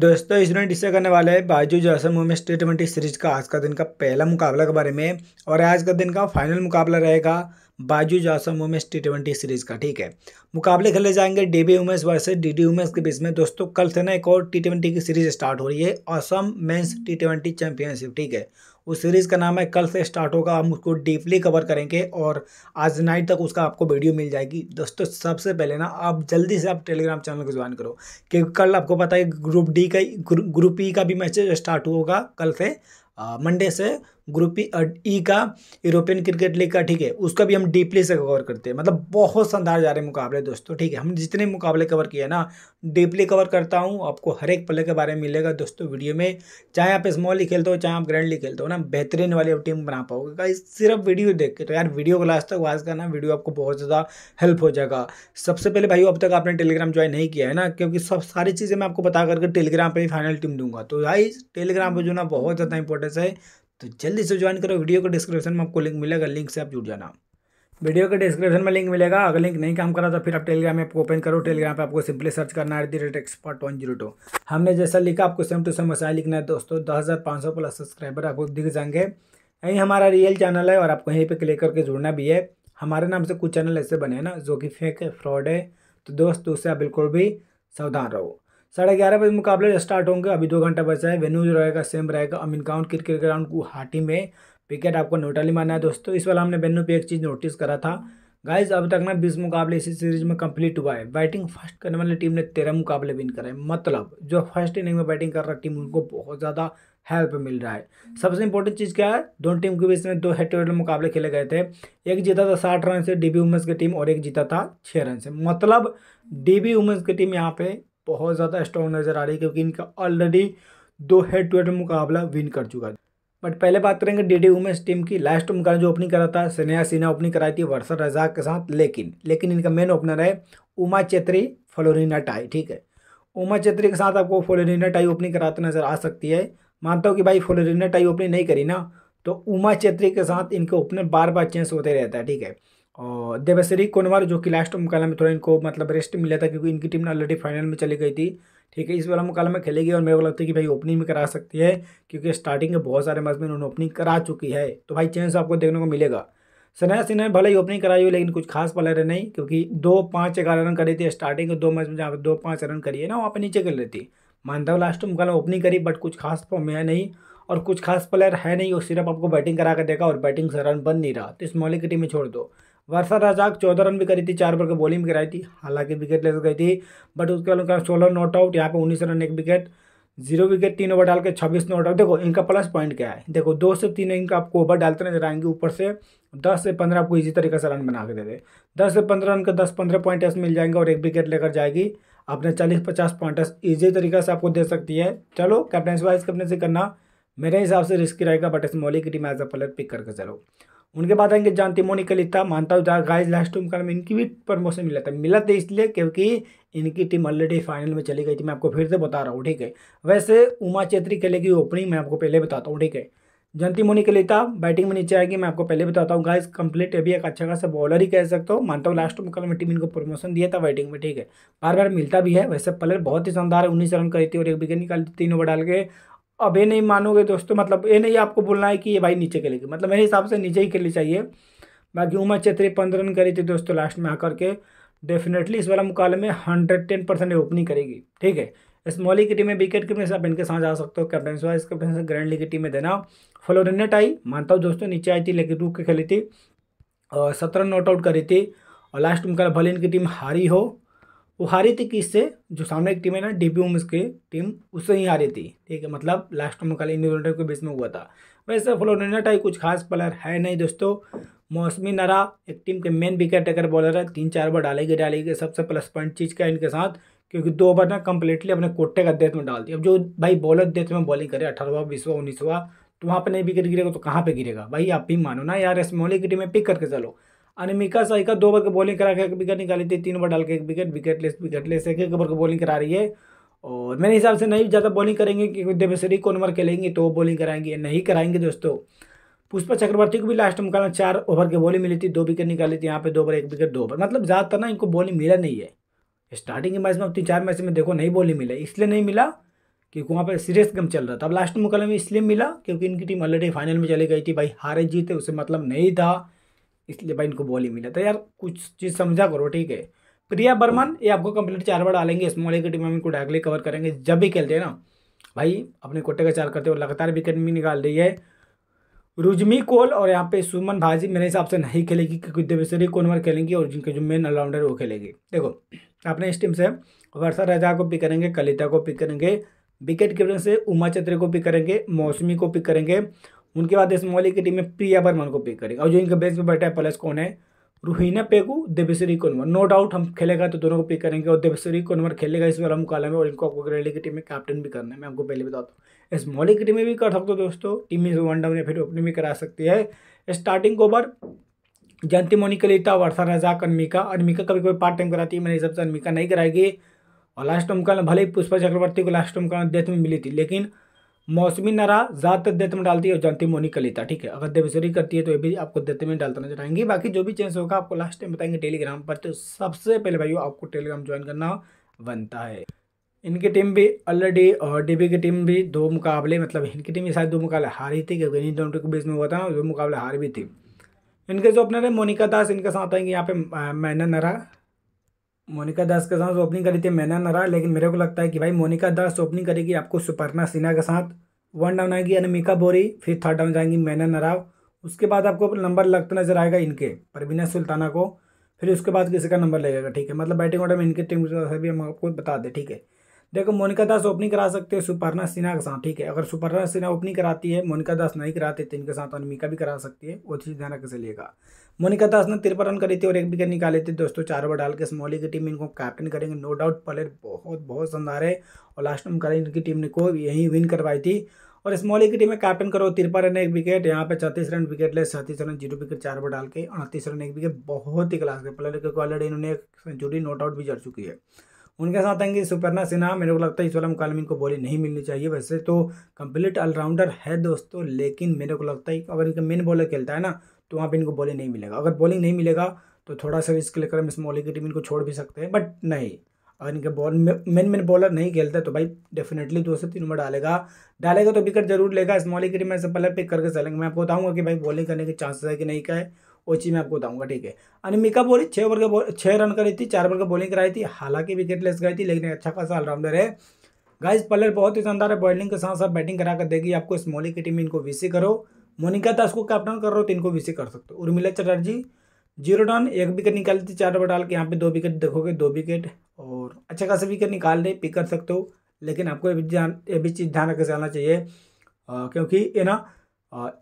दोस्तों स्टूडेंट इससे करने वाले हैं बाजू जो असम टी ट्वेंटी सीरीज का आज का दिन का पहला मुकाबला के बारे में और आज का दिन का फाइनल मुकाबला रहेगा बाजू Assam women's T twenty series का ठीक है मुकाबले खेले जाएंगे D B women's versus D D women's के बीच में दोस्तों कल से ना एक और टी ट्वेंटी की सीरीज़ स्टार्ट हो रही है Assam men's T twenty championship ठीक है उस सीरीज़ का नाम है कल से स्टार्ट होगा हम उसको डीपली कवर करेंगे और आज नाइट तक उसका आपको वीडियो मिल जाएगी दोस्तों सबसे पहले ना आप जल्दी से आप टेलीग्राम चैनल को ज्वाइन करो क्योंकि कल आपको पता है ग्रुप डी का ग्रुप ई e का भी मैच स्टार्ट होगा कल से मंडे से ग्रुप ई का यूरोपियन क्रिकेट लीग का ठीक है उसका भी हम डीपली से कवर करते हैं मतलब बहुत शानदार जा रहे मुकाबले दोस्तों ठीक है हम जितने मुकाबले कवर किए ना डीपली कवर करता हूँ आपको हर एक प्ले के बारे में मिलेगा दोस्तों वीडियो में चाहे आप स्मॉल ही खेलते हो चाहे आप ग्रैंड लीग खेलते हो ना बेहतरीन वाली टीम बना पाओगे सिर्फ वीडियो देख के तो यार वीडियो को लास्ट तक वाज करना वीडियो आपको बहुत ज़्यादा हेल्प हो जाएगा सबसे पहले भाई अब तक आपने टेलीग्राम ज्वाइन नहीं किया है ना क्योंकि सब सारी चीज़ें मैं आपको बता करके टेलीग्राम पर ही फाइनल टीम दूंगा तो भाई टेलीग्राम पर जो ना बहुत ज़्यादा इंपॉर्टेंस है तो जल्दी से ज्वाइन करो वीडियो के डिस्क्रिप्शन में आपको लिंक मिलेगा लिंक से आप जुड़ जाना वीडियो के डिस्क्रिप्शन में लिंक मिलेगा अगर लिंक नहीं काम करा तो फिर आप टेलीग्राम ऐप ओपन करो टेलीग्राम पे आपको सिंपली सर्च करना है rate expert one zero two हमने जैसा लिखा आपको सेम टू सेम वैसा लिखना है दोस्तों दस हज़ार पाँच सौ प्लस सब्सक्राइबर आपको दिख जाएंगे यही हमारा रियल चैनल है और आपको यहीं पर क्लिक करके जुड़ना भी है हमारे नाम से कुछ चैनल ऐसे बने हैं ना जो कि फेक है फ्रॉड है तो दोस्त उससे आप बिल्कुल भी सावधान रहो साढ़े ग्यारह बजे मुकाबले स्टार्ट होंगे अभी दो घंटा बचा है वेन्यू जो रहेगा सेम रहेगा अमीन काउंट क्रिकेट ग्राउंड गुवाहाटी में विकेट आपको नोटाली माना है दोस्तों इस वाला हमने वेन्यू पे एक चीज़ नोटिस करा था गाइज अब तक ना बीस मुकाबले इसी सीरीज में कंप्लीट हुआ है बैटिंग फर्स्ट करने वाली टीम ने तेरह मुकाबले विन करे मतलब जो फर्स्ट इनिंग में बैटिंग कर रहा टीम उनको बहुत ज़्यादा हेल्प मिल रहा है सबसे इंपॉर्टेंट चीज़ क्या है दोनों टीम के बीच में दो हेड टू हेड मुकाबले खेले गए थे एक जीता था साठ रन से डीबी वुमेंस की टीम और एक जीता था छः रन से मतलब डीबी वुमेंस की टीम यहाँ पे बहुत ज़्यादा स्ट्रॉन्ग नज़र आ रही है क्योंकि इनका ऑलरेडी दो हेड टू हेड मुकाबला विन कर चुका है बट पहले बात करेंगे डी डी वुमेंस टीम की लास्ट मुकाबला जो ओपनिंग करा था सनेहा सिन्हा ओपनिंग कराई थी वर्षा रजाक के साथ लेकिन लेकिन इनका मेन ओपनर है उमा चेत्री फ्लोरिना टाई ठीक है उमा चेत्री के साथ आपको फ्लोरिना टाई ओपनिंग कराते नज़र आ सकती है मानता हूँ कि भाई फ्लोरिना टाई ओपनिंग नहीं करी ना तो उमा चेत्री के साथ इनके ओपनर बार बार चेंज होते रहता है ठीक है और देवश्री कोनवर जो कि लास्ट मुकाबला में थोड़ा इनको मतलब रेस्ट मिला था क्योंकि इनकी टीम ऑलरेडी फाइनल में चली गई थी ठीक है इस वाला मुकाबला में खेलेगी और मेरे को लगता है कि भाई ओपनिंग भी करा सकती है क्योंकि स्टार्टिंग के बहुत सारे मैच में उन्होंने ओपनिंग करा चुकी है तो भाई चांस आपको देखने को मिलेगा सनाया सिन्हा ने भले ही ओपनिंग कराई हुई लेकिन कुछ खास प्लेयर नहीं क्योंकि दो पाँच ग्यारह रन करी थी स्टार्टिंग के दो मैच में जहाँ पर दो पाँच रन करिए ना वहाँ पर नीचे कर लेती मानता हूँ लास्ट मुकाबला ओपनिंग करी बट कुछ खास फॉर्म है नहीं और कुछ खास प्लेयर है नहीं वो सिर्फ आपको बैटिंग करा कर देगा और बैटिंग से रन बन नहीं रहा तो इस मोहल्ले की टीम में छोड़ दो वर्षा रजाक चौदह रन भी करी थी चार ओवर की बॉलिंग भी कराई थी हालांकि विकेट लेकर गई थी बट उसके अलावा सोलह नॉट आउट यहाँ पे उन्नीस रन एक विकेट जीरो विकेट तीन ओवर डाल के छब्बीस नॉट आउट देखो इनका प्लस पॉइंट क्या है देखो दो से तीन इनका आपको ओवर डालते नजर आएंगे ऊपर से दस से पंद्रह आपको इसी तरीके से रन बना के दे दे दस से पंद्रह रन का दस पंद्रह पॉइंट ऐसे मिल जाएंगे और एक विकेट लेकर जाएगी अपने चालीस पचास पॉइंट ईजी तरीके से आपको दे सकती है चलो वाइज वाइस से करना मेरे हिसाब से रिस्की रहेगा बट इस मौली की team as a player pick करके चलो उनके बाद आएंगे जानती मोनी कलिता मानता हूँ गाइज लास्ट टूम में इनकी भी प्रमोशन मिला था मिला था इसलिए क्योंकि इनकी टीम ऑलरेडी फाइनल में चली गई थी मैं आपको फिर से बता रहा हूँ ठीक है वैसे उमा चेत्री खेलेगी ओपनिंग मैं आपको पहले बताता हूँ ठीक है जनती मोनी कलिता बैटिंग में नीचे आएगी मैं आपको पहले बताता हूँ गाइज कंप्लीट अभी एक अच्छा खासा बॉलर ही कह सकता हूँ मानता हूँ लास्ट मुकाबले में टीम इनको प्रमोशन दिया था बैटिंग में ठीक है बार बार मिलता भी है वैसे प्लेयर बहुत ही शानदार है उन्नीस रन करी थी और एक विकेट निकाली थी तीन ओवर डाल के अब ये नहीं मानोगे दोस्तों मतलब ये नहीं आपको बोलना है कि ये भाई नीचे खेलेगी मतलब मेरे हिसाब से नीचे ही खेलनी चाहिए बाकी उमा छेत्री पंद्रह रन करी थी दोस्तों लास्ट में आकर के डेफिनेटली इस वाला मुकाबले में हंड्रेड टेन परसेंट ओपनिंग करेगी ठीक है इस मॉली की टीम में विकेट कीपिंग से आप इनके साथ जा सकते हो captain vice captain grand league की टीम में देना फ्लोर आई मानता हूँ दोस्तों नीचे आई थी लेकिन रुक के खेली थी और सत्रह नॉट आउट करी थी और लास्ट मुकाबला भले इनकी टीम हारी हो वो हारी थी किससे जो सामने एक टीम है ना डी पी की टीम उससे ही हारी थी ठीक है मतलब लास्ट में मुकाबला न्यूजीलैंड के बीच में हुआ था वैसे फ्लोरिना टाइप कुछ खास प्लेयर है नहीं दोस्तों मौसमी नरा एक टीम के मेन विकेट टेकर बॉलर है तीन चार बार डालेगी डालेगी सबसे प्लस पॉइंट चीज़ का इनके साथ क्योंकि दो बार ना कंप्लीटली अपने कोटे का डेथ में डाल दिया अब जो भाई बॉलर डेथ में बॉलिंग करे अठारहवा बीसवा उन्नीसवा तो वहाँ पर नहीं विकेट गिरेगा तो कहाँ पर गिरेगा भाई आप भी मानो ना यार एस मोली की टीम में पिक करके चलो अनिमिका साई का दो ओवर की बॉलिंग करा के एक विकेट निकाली थी तीन ओवर डाल के एक wicket wicketless wicketless एक एक ओवर की बॉलिंग करा रही है और मेरे हिसाब से नहीं ज़्यादा बॉलिंग करेंगे क्योंकि देवेश्वरी को ओवर खेलेंगे तो बॉलिंग कराएंगे नहीं कराएंगे दोस्तों पुष्पा चक्रवर्ती को भी लास्ट मुकाबला चार ओवर की बॉलिंग मिली थी दो विकेट निकाली थी यहाँ पर दो ओवर एक विकेट दो ओवर मतलब ज़्यादातर ना इनको बॉलिंग मिला नहीं है स्टार्टिंग के मैच में तीन चार मैच में देखो नहीं बॉलिंग मिला इसलिए नहीं मिला क्योंकि वहाँ पर सीरियस गेम चल रहा था अब लास्ट मुकाबले में इसलिए मिला क्योंकि इनकी टीम ऑलरेडी फाइनल में चली गई थी भाई हारे जीते उसे मतलब नहीं था इसलिए भाई इनको बॉल ही मिला था तो यार कुछ चीज़ समझा करो ठीक है प्रिया बर्मन ये आपको कंप्लीट चार बार डालेंगे स्मॉल की टीम में इनको डायरेक्टली कवर करेंगे जब भी खेलते हैं ना भाई अपने कोटे का चार करते हो लगातार विकेट भी निकाल रही है रुजमी कोल और यहाँ पे सुमन भाजी मेरे हिसाब से नहीं खेलेगी क्योंकि देवेश्वरी कोनवर खेलेंगी और जिनके जो मेन ऑलराउंडर वो खेलेगी देखो अपने इस टीम से वर्षा राजा को पिक करेंगे कलिता को पिक करेंगे विकेट कीपर से उमा चतरे को पिक करेंगे मौसमी को पिक करेंगे उनके बाद इस मोली की टीम में प्रिया वर्मा को पिक करेगी और जो इनके बेस पे बैठा है प्लस कौन है रूहिना पेगू देवेश्वरी कोनवर नो डाउट हम खेलेगा तो दोनों को पिक करेंगे और देवेश्वरी कोनवर खेलेगा इस बार हम कॉलम में और इनको आपको रैली की टीम में कैप्टन भी करना है मैं आपको पहले बताता हूँ इस मोली की टीम में भी कर सकते हो दोस्तों टीम में वन डाउन या फिर ओपनिंग भी करा सकती है स्टार्टिंग ओवर जयंती मोनिका लेता वर्षा रजाक अनमिका अनमिका कभी कभी पार्ट टाइम कराती है मेरे हिसाब से अनमिका नहीं कराएगी और लास्ट टाइम का भले ही पुष्पा चक्रवर्ती को लास्ट टाइम का डेथ में मिली थी लेकिन मौसमी नरा ज़्यादातर देते में डालती है और जानती मोनी कलिता ठीक है अगर देवेश्वरी करती है तो ये भी आपको देते में डालता नजर आएंगे बाकी जो भी चेंज होगा आपको लास्ट टाइम बताएंगे टेलीग्राम पर तो सबसे पहले भाई आपको टेलीग्राम ज्वाइन करना बनता है इनकी टीम भी ऑलरेडी और डीबी की टीम भी दो मुकाबले मतलब इनकी टीम शायद दो मुकाबले हारी थी क्योंकि इन दोनों के बीच में हुआ था ना दो मुकाबले हार भी थी इनके जो अपने है मोनिका दास इनके साथ आएंगे यहाँ पे मैना नरा मोनिका दास के साथ ओपनिंग करी थी मैना नरा लेकिन मेरे को लगता है कि भाई मोनिका दास ओपनिंग करेगी आपको सुपर्णा सिन्हा के साथ वन डाउन आएगी अनमिका बोरी फिर थर्ड डाउन जाएंगी मैना नराव उसके बाद आपको नंबर लगता नजर आएगा इनके परवीना सुल्ताना को फिर उसके बाद किसी का नंबर लगेगा ठीक है मतलब बैटिंग ऑर्डर में इनके टीम सभी हम आपको बता दें ठीक है देखो मोनिका दास ओपनिंग करा सकते हो सुपर्णा सिन्हा के साथ ठीक है अगर सुपर्णा सिन्हा ओपनिंग कराती है मोनिका दास नहीं कराते तो इनके साथ अनमिका भी करा सकती है वो चीज़ ध्यान कैसे लेगा मोनिका दास ने तिरपन रन करी थी और एक विकेट निकाले थे दोस्तों चार ओवर डाल के स्मॉली की टीम इनको कैप्टन करेंगे नो डाउट प्लेयर बहुत बहुत शानदार है और लास्ट में करें इनकी टीम ने को यहीं विन करवाई थी और स्मॉली की टीम में कैप्टन करो तिरपन रन एक विकेट यहाँ पे छत्तीस रन विकेट ले छत्तीस रन जीरो विकेट चार ओवर डाल के अड़तीस रन एक विकेट बहुत ही क्लास के प्लेयर क्योंकि ऑलरेडी इन्होंने एक सेंचुरी नोट आउट भी जड़ चुकी है उनके साथ आएंगे सुपर्णा सिन्हा मेरे को लगता है इस वाले मुकालमिन इनको बॉलिंग नहीं मिलनी चाहिए वैसे तो कंप्लीट ऑलराउंडर है दोस्तों लेकिन मेरे को लगता है अगर इनका मेन बॉलर खेलता है ना तो वहाँ पर इनको बॉलिंग नहीं मिलेगा अगर बॉलिंग नहीं मिलेगा तो थोड़ा सा इसके लेकर हम इस मॉलिंग की टीम इनको छोड़ भी सकते हैं बट नहीं अगर इनके बॉल मेन मेन बॉलर नहीं खेलता तो भाई डेफिनेटली दो से तीन ओवर डालेगा डालेगा तो विकेट जरूर लेगा मॉलिंग की टीम ऐसे पहले पिक करके चलेंगे मैं आपको बताऊंगा कि भाई बॉलिंग करने के चांसेस है कि नहीं क्या है वो चीज़ मैं आपको बताऊंगा ठीक है मिका बोली छः ओवर के छः रन करी थी चार ओवर की बॉलिंग कराई थी हालांकि विकेट लेस गई थी लेकिन अच्छा खासा ऑलराउंडर है गाइस पलर बहुत ही शानदार है बॉलिंग के साथ साथ बैटिंग करा कर देगी आपको स्मॉली की टीम इनको विसी करो मोनिका दास को कैप्टन कर रहे हो तो इनको विसी कर सकते हो उर्मिला चटर्जी जीरो रन एक विकेट निकाली थी चार ओवर डाल के यहाँ पे दो विकेट देखोगे दो विकेट और अच्छा खासा विकेट निकाल रहे पिक कर सकते हो लेकिन आपको ये भी चीज़ ध्यान रखे चलना चाहिए क्योंकि ये ना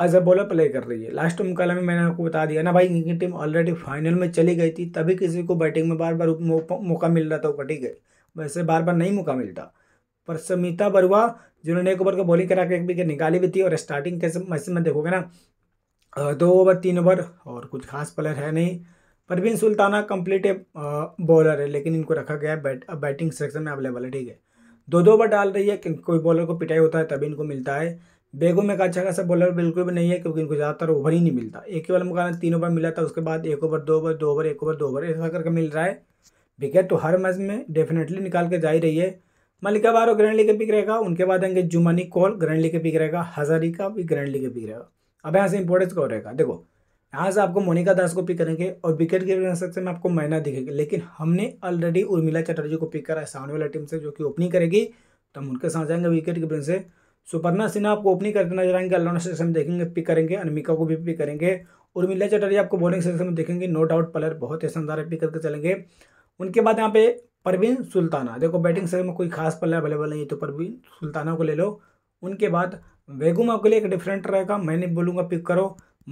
एज अ बॉलर प्ले कर रही है लास्ट मुकाबले में मैंने आपको बता दिया ना भाई इनकी टीम ऑलरेडी फाइनल में चली गई थी तभी किसी को बैटिंग में बार बार मौका मिल रहा था वो कटी गए वैसे बार बार नहीं मौका मिलता पर समिता बरुआ जिन्होंने एक ओवर का बॉलिंग करा के एक विकेट निकाली भी थी और स्टार्टिंग कैसे मैच में देखोगे ना दो ओवर तीन ओवर और कुछ खास प्लेयर है नहीं परवीन सुल्ताना कम्प्लीट बॉलर है लेकिन इनको रखा गया है बैट, बैटिंग सेक्शन में अवेलेबल है ठीक है दो दो ओवर डाल रही है कोई बॉलर को पिटाई होता है तभी इनको मिलता है बेगम में अच्छा खासा बॉलर बिल्कुल भी नहीं है क्योंकि इनको ज़्यादातर ओवर ही नहीं मिलता एक ही वाला मुकाबला तीन ओवर मिला था उसके बाद एक ओवर दो ओवर दो ओवर एक ओवर दो ओवर ऐसा करके मिल रहा है विकेट तो हर मैच में डेफिनेटली निकाल के जा ही रही है मलिका बारो ग्रैंड लीग के पिक रहेगा उनके बाद आएंगे जुमानी कॉल ग्रैंड लीग के पिक रहेगा हजारी का भी ग्रैंड लीग के पिक रहेगा अब यहाँ से इंपॉर्टेंस कौन रहेगा देखो यहाँ से आपको मोनिका दास को पिक करेंगे और विकेट के सेक्शन में आपको मैना दिखेगा लेकिन हमने ऑलरेडी उर्मिला चटर्जी को पिक करा है सामने वाला टीम से जो कि ओपनिंग करेगी तो हम उनके साथ जाएंगे विकेट कीपर से सुपर्णा सिन्हा आपको ओपनिंग करते नजर आएंगे अलराउंड सेक्शन में देखेंगे पिक करेंगे अनमिका को भी पिक करेंगे उर्मिला चटर्जी आपको बॉलिंग सेक्शन में देखेंगे नो डाउट प्लेयर बहुत ही शानदार पिक करके चलेंगे उनके बाद यहाँ पे परवीन सुल्ताना देखो बैटिंग सेक्शन में कोई खास प्लेयर अवेलेबल नहीं है तो परवीन सुल्ताना को ले लो उनके बाद बेगम आपके लिए एक डिफरेंट रहेगा मैं नहीं बोलूँगा पिक करो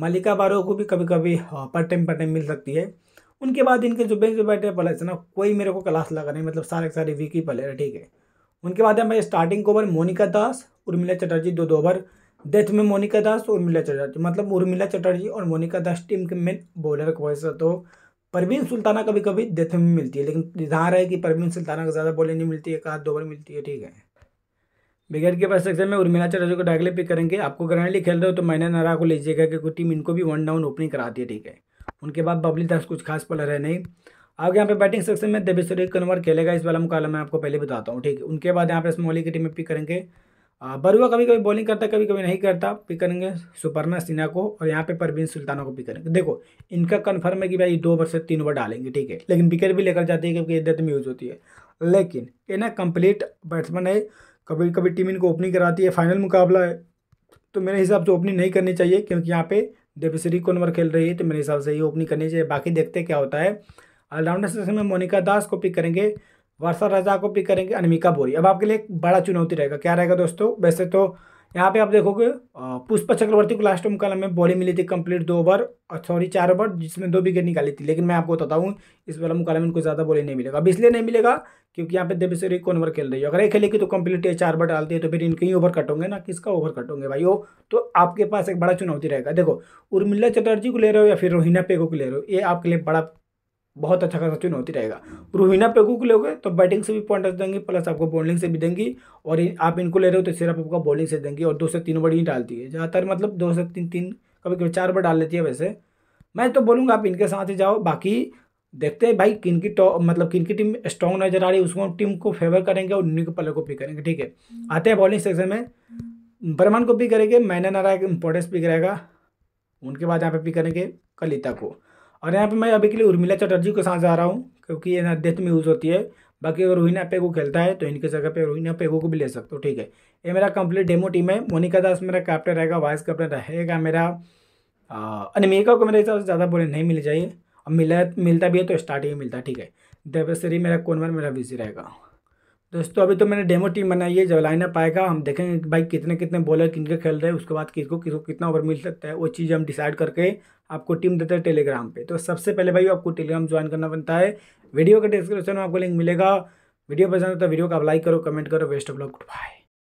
मलिका बारो को भी कभी कभी पर टाइम पर टाइम मिल सकती है उनके बाद इनके जो बेंच पे बैठे प्लेयर्स ना कोई मेरे को क्लास लगा नहीं मतलब सारे सारे वीक ही प्लेयर ठीक है उनके बाद पे स्टार्टिंग ओवर मोनिका दास उर्मिला चटर्जी दो दो ओवर डेथ में मोनिका दास और उर्मिला चटर्जी मतलब उर्मिला चटर्जी और मोनिका दास टीम के मेन बॉलर को वैसे तो परवीन सुल्ताना कभी कभी डेथ में मिलती है लेकिन इजहार है कि परवीन सुल्ताना को ज़्यादा बॉलिंग नहीं मिलती है एक आध दो ओवर मिलती है ठीक है विकेट कीपर सेक्शन में उर्मिला चटर्जी को डायरेक्टली पिक करेंगे आपको ग्रैंडली खेल रहे हो तो मैंने नारा को लीजिएगा क्योंकि टीम इनको भी वन डाउन ओपनिंग कराती है ठीक है उनके बाद बबली दास कुछ खास प्लेयर है नहीं आगे यहाँ पे बैटिंग सेक्शन में देवेश्वरी कन्वर खेलेगा इस वाला मुकाबला मैं आपको पहले बताता हूँ ठीक है उनके बाद यहाँ पे स्मोली की टीम में पिक करेंगे बरुआ कभी कभी बॉलिंग करता कभी कभी नहीं करता पिक करेंगे सुपर्णा सिन्हा को और यहाँ पे परवीन सुल्ताना को पिक करेंगे देखो इनका कन्फर्म है कि भाई दो ओवर से तीन ओवर डालेंगे ठीक है लेकिन विकेट भी लेकर जाती है क्योंकि इद्दत में यूज होती है लेकिन ये ना कंप्लीट बैट्समैन है कभी कभी टीम इनको ओपनिंग कराती है फाइनल मुकाबला है तो मेरे हिसाब से ओपनिंग नहीं करनी चाहिए क्योंकि यहाँ पे देवश्री कोनवर खेल रही है तो मेरे हिसाब से ये ओपनिंग करनी चाहिए बाकी देखते क्या होता है ऑलराउंडर सेक्शन में मोनिका दास को पिक करेंगे वर्षा रजा को पिक करेंगे अनमिका बोरी अब आपके लिए एक बड़ा चुनौती रहेगा क्या रहेगा दोस्तों वैसे तो यहाँ पे आप देखोगे पुष्प चक्रवर्ती को लास्ट ओम कलम में बॉलिंग मिली थी कंप्लीट दो ओवर सॉरी चार ओवर जिसमें दो विकेट निकाली थी लेकिन मैं आपको बताता हूँ इस वाला मुकाबले में ज़्यादा बॉलिंग नहीं मिलेगा अब इसलिए नहीं मिलेगा क्योंकि यहाँ पे देवेश्वरी कौन ओवर खेल रही है अगर ये खेलेगी तो कम्प्लीट ये चार ओवर डालती है तो फिर इनके ही ओवर कटोगे ना किसका ओवर कटोगे भाई हो तो आपके पास एक बड़ा चुनौती रहेगा देखो उर्मिला चटर्जी को ले रहे हो या फिर रोहिना पेगो को ले रहे हो ये आपके लिए बड़ा बहुत अच्छा खासा चुनौती रहेगा रूहिना पेगू को लोगे तो बैटिंग से भी पॉइंट देंगी प्लस आपको बॉलिंग से भी देंगी और इन, आप इनको ले रहे हो तो सिर्फ आपको बॉलिंग से देंगी और दो से तीन बार ही डालती है ज़्यादातर मतलब दो से तीन तीन कभी कभी चार बार डाल लेती है वैसे मैं तो बोलूँगा आप इनके साथ ही जाओ बाकी देखते हैं भाई किन की मतलब किन की टीम स्ट्रॉन्ग नजर आ रही है उसको टीम को फेवर करेंगे और उन्हीं के पलर को पिक करेंगे ठीक है आते हैं बॉलिंग सेक्शन में बर्मन को पिक करेंगे मैंने नारायण इंपॉर्टेंस पिक रहेगा उनके बाद यहाँ पे पिक करेंगे कलिता को और यहाँ पे मैं अभी के लिए उर्मिला चटर्जी के साथ जा रहा हूँ क्योंकि ये डेथ में यूज़ होती है बाकी अगर रोहिना पेगो खेलता है तो इनके जगह पे रोहिना पेगो को भी ले सकते हो ठीक है ये मेरा कंप्लीट डेमो टीम है मोनिका दास मेरा कैप्टन रहेगा वाइस कैप्टन रहेगा मेरा अनमेका को मेरे हिसाब से ज़्यादा बोले नहीं मिल चाहिए और मिला मिलता भी है तो स्टार्टिंग मिलता है ठीक है देवश्री मेरा कॉनवर मेरा बिजी रहेगा दोस्तों अभी तो मैंने डेमो टीम बनाई है जब लाइनअप आएगा हम देखेंगे कि भाई कितने कितने बॉलर किन के खेल रहे हैं उसके बाद किसको किसको कितना ओवर मिल सकता है वो चीज़ हम डिसाइड करके आपको टीम देते हैं टेलीग्राम पे तो सबसे पहले भाई आपको टेलीग्राम ज्वाइन करना बनता है वीडियो के डिस्क्रिप्शन में आपको लिंक मिलेगा वीडियो पसंद होता है वीडियो को आप लाइक करो कमेंट करो best of luck good bye